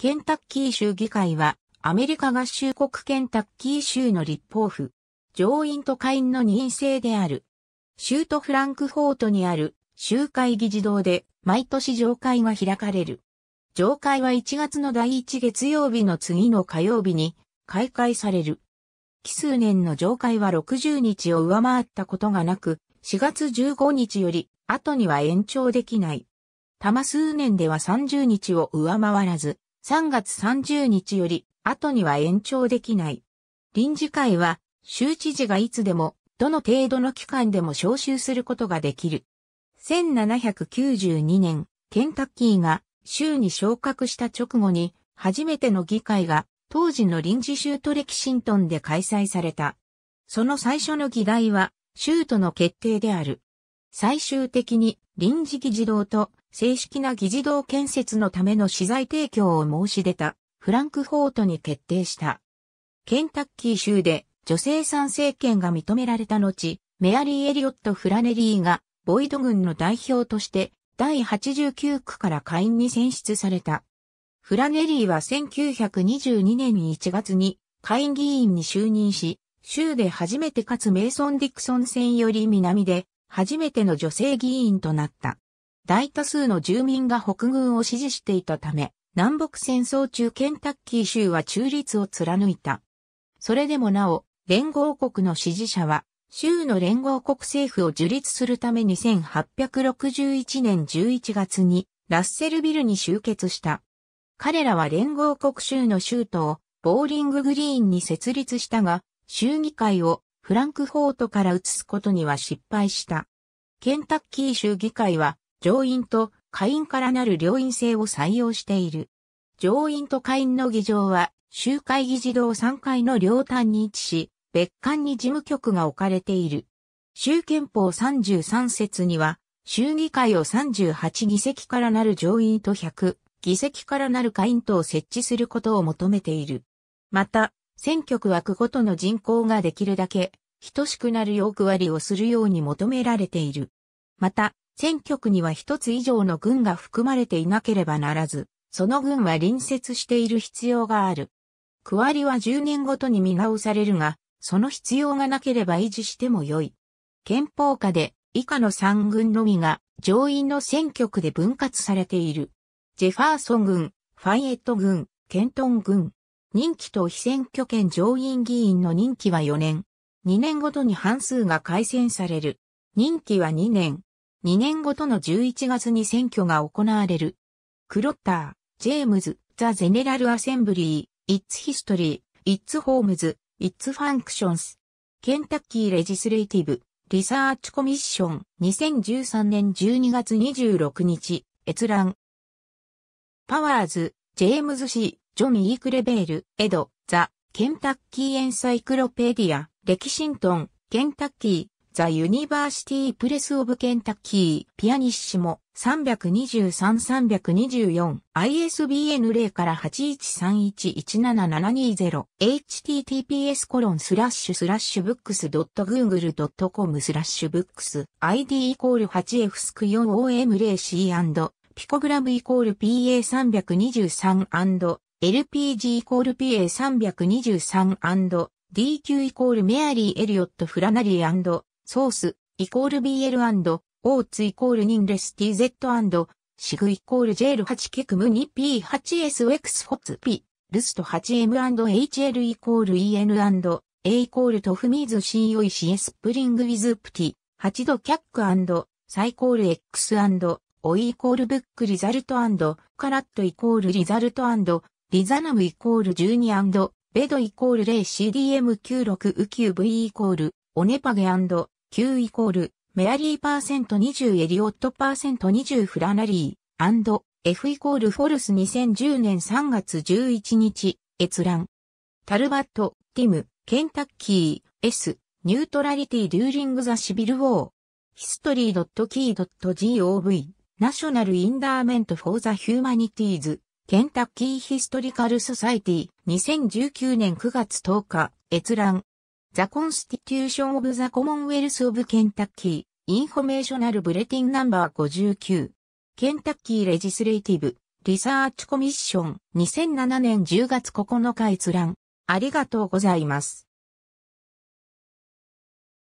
ケンタッキー州議会は、アメリカ合衆国ケンタッキー州の立法府、上院と下院の任意制である。州都フランクフォートにある州会議事堂で毎年上会が開かれる。上会は1月の第1月曜日の次の火曜日に開会される。奇数年の上会は60日を上回ったことがなく、4月15日より後には延長できない。多摩数年では30日を上回らず、3月30日より後には延長できない。臨時会は州知事がいつでもどの程度の期間でも招集することができる。1792年、ケンタッキーが州に昇格した直後に初めての議会が当時の臨時州トレキシントンで開催された。その最初の議題は州との決定である。最終的に臨時議事堂と正式な議事堂建設のための資材提供を申し出た、フランクフォートに決定した。ケンタッキー州で女性参政権が認められた後、メアリー・エリオット・フラネリーが、ボイド軍の代表として、第89区から下院に選出された。フラネリーは1922年1月に下院議員に就任し、州で初めてかつメイソン・ディクソン選より南で初めての女性議員となった。大多数の住民が北軍を支持していたため、南北戦争中ケンタッキー州は中立を貫いた。それでもなお、連合国の支持者は、州の連合国政府を樹立するために1 8 6 1年11月にラッセルビルに集結した。彼らは連合国州の州都をボーリンググリーンに設立したが、州議会をフランクフォートから移すことには失敗した。ケンタッキー州議会は上院と下院からなる両院制を採用している。上院と下院の議場は、集会議事堂3階の両端に位置し、別館に事務局が置かれている。州憲法33節には、州議会を38議席からなる上院と100議席からなる下院とを設置することを求めている。また、選挙区枠ごとの人口ができるだけ等しくなるよう区割りをするように求められている。また、選挙区には一つ以上の軍が含まれていなければならず、その軍は隣接している必要がある。区割りは10年ごとに見直されるが、その必要がなければ維持しても良い。憲法下で以下の3軍のみが上院の選挙区で分割されている。ジェファーソン軍、ファイエット軍、ケントン軍。任期と非選挙権上院議員の任期は4年。2年ごとに半数が改選される。任期は2年。2年ごとの11月に選挙が行われる。クロッター、ジェームズ、ザ・ゼネラル・アセンブリー、イッツ・ヒストリー、イッツ・ホームズ、イッツ・ファンクションス。ケンタッキー・レジスレイティブ、リサーチ・コミッション、2013年12月26日、閲覧。パワーズ、ジェームズ・シー、ジョミー・クレベール、エド、ザ、ケンタッキー・エンサイクロペディア、レキシントン、ケンタッキー、ザ・ユニバーシティ・プレス・オブ・ケンタッキー、ピアニッシモ、323-324、ISBN 0から8131-17720、https コロンスラッシュスラッシュブックス .google.com スラッシュブックス、ID イコール 8F スク 4OM0C& ピコグラムイコール PA323& LPG イコール PA323& DQ イコールメアリー・エリオット・フラナリーソース、イコール BL& オーツイコールニンレス TZ& シグイコール JL8 ケクム2 p 8 s x ホツピルスト 8M&HL イコール EN& A イコールトフミーズ C o イ c s p プリングウィズプティ8度キャックサイコール X& オイイコールブックリザルトカラットイコールリザルトリザナムイコール12ベドイコール 0CDM96 ウキュー V イコールオネパゲ Q イコール、メアリーパーセント20エリオットパーセント20フラナリー &F イコールフォルス2010年3月11日、閲覧。タルバット、ティム、ケンタッキー、S、ニュートラリティ・デューリング・ザ・シビル・ウォー、ヒストリーキー・ドット・ g o v ナショナル・インダーメント・フォー・ザ・ヒューマニティーズ、ケンタッキー・ヒストリカル・ソサイティ、2019年9月10日、閲覧。The Constitution of the Commonwealth of Kentucky, Informational Bulletin No.59 Legislative Research Commission 2007年10月9日閲覧。ありがとうございます。